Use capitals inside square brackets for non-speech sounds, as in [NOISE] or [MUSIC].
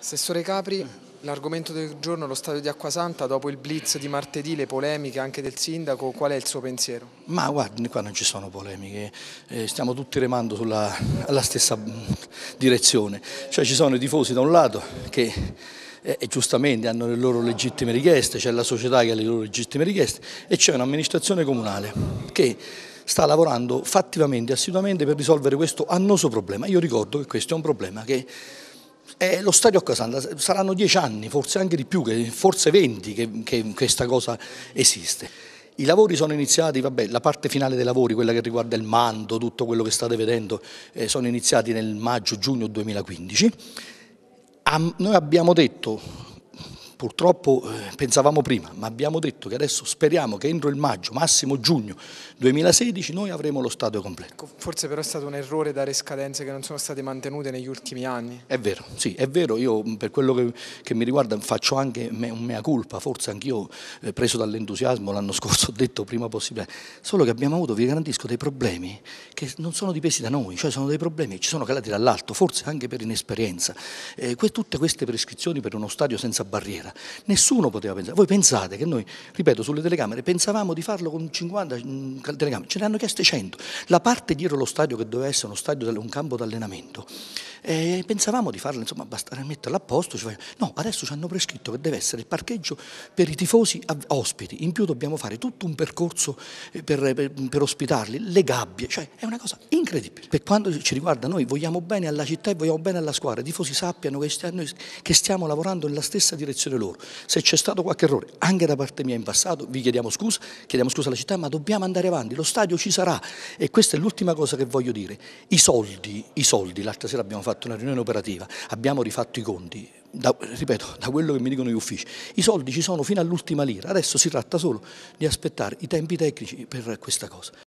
Assessore Capri, l'argomento del giorno è lo stadio di Acquasanta, dopo il blitz di martedì, le polemiche anche del sindaco, qual è il suo pensiero? Ma guarda, qua non ci sono polemiche, eh, stiamo tutti remando sulla, alla stessa mm, direzione, cioè ci sono i tifosi da un lato che eh, giustamente hanno le loro legittime richieste, c'è la società che ha le loro legittime richieste e c'è un'amministrazione comunale che sta lavorando fattivamente, assiduamente per risolvere questo annoso problema. Io ricordo che questo è un problema che eh, lo stadio a Casanda saranno dieci anni, forse anche di più, forse venti che, che questa cosa esiste. I lavori sono iniziati, vabbè, la parte finale dei lavori, quella che riguarda il mando, tutto quello che state vedendo, eh, sono iniziati nel maggio-giugno 2015. Am, noi abbiamo detto Purtroppo eh, pensavamo prima, ma abbiamo detto che adesso speriamo che entro il maggio, massimo giugno 2016, noi avremo lo stadio completo. Ecco, forse però è stato un errore dare scadenze che non sono state mantenute negli ultimi anni. È vero, sì, è vero. Io mm, per quello che, che mi riguarda faccio anche me, un mea culpa, forse anch'io eh, preso dall'entusiasmo l'anno [LAUGHS] scorso ho detto prima possibile, solo che abbiamo avuto, vi garantisco, dei problemi che non sono dipesi da noi, cioè sono dei problemi che ci sono calati dall'alto, forse anche per inesperienza. Eh, que tutte queste prescrizioni per uno stadio senza barriera gara. Nessuno poteva pensare. Voi pensate che noi, ripeto, sulle telecamere pensavamo di farlo con 50 mm, telecamere, ce ne hanno chieste 100. La parte dietro lo stadio che doveva essere uno stadio, un campo d'allenamento, e pensavamo di farla, insomma, bastare metterla a posto. No, adesso ci hanno prescritto che deve essere il parcheggio per i tifosi ospiti. In più dobbiamo fare tutto un percorso eh, per, per, per ospitarli, le gabbie. Cioè, è una cosa incredibile. Per quanto ci riguarda, noi vogliamo bene alla città e vogliamo bene alla squadra. I tifosi sappiano che, stia, che stiamo lavorando nella stessa direzione loro. Se c'è stato qualche errore, anche da parte mia in passato, vi chiediamo scusa, chiediamo scusa alla città, ma dobbiamo andare avanti. Lo stadio ci sarà. E questa è l'ultima cosa che voglio dire. I soldi, i soldi, l'altra sera abbiamo fatto fatto una riunione operativa, abbiamo rifatto i conti, da, ripeto, [LAUGHS] da quello che mi dicono gli uffici, i soldi ci sono fino all'ultima lira, adesso si tratta solo di aspettare i tempi tecnici per questa cosa.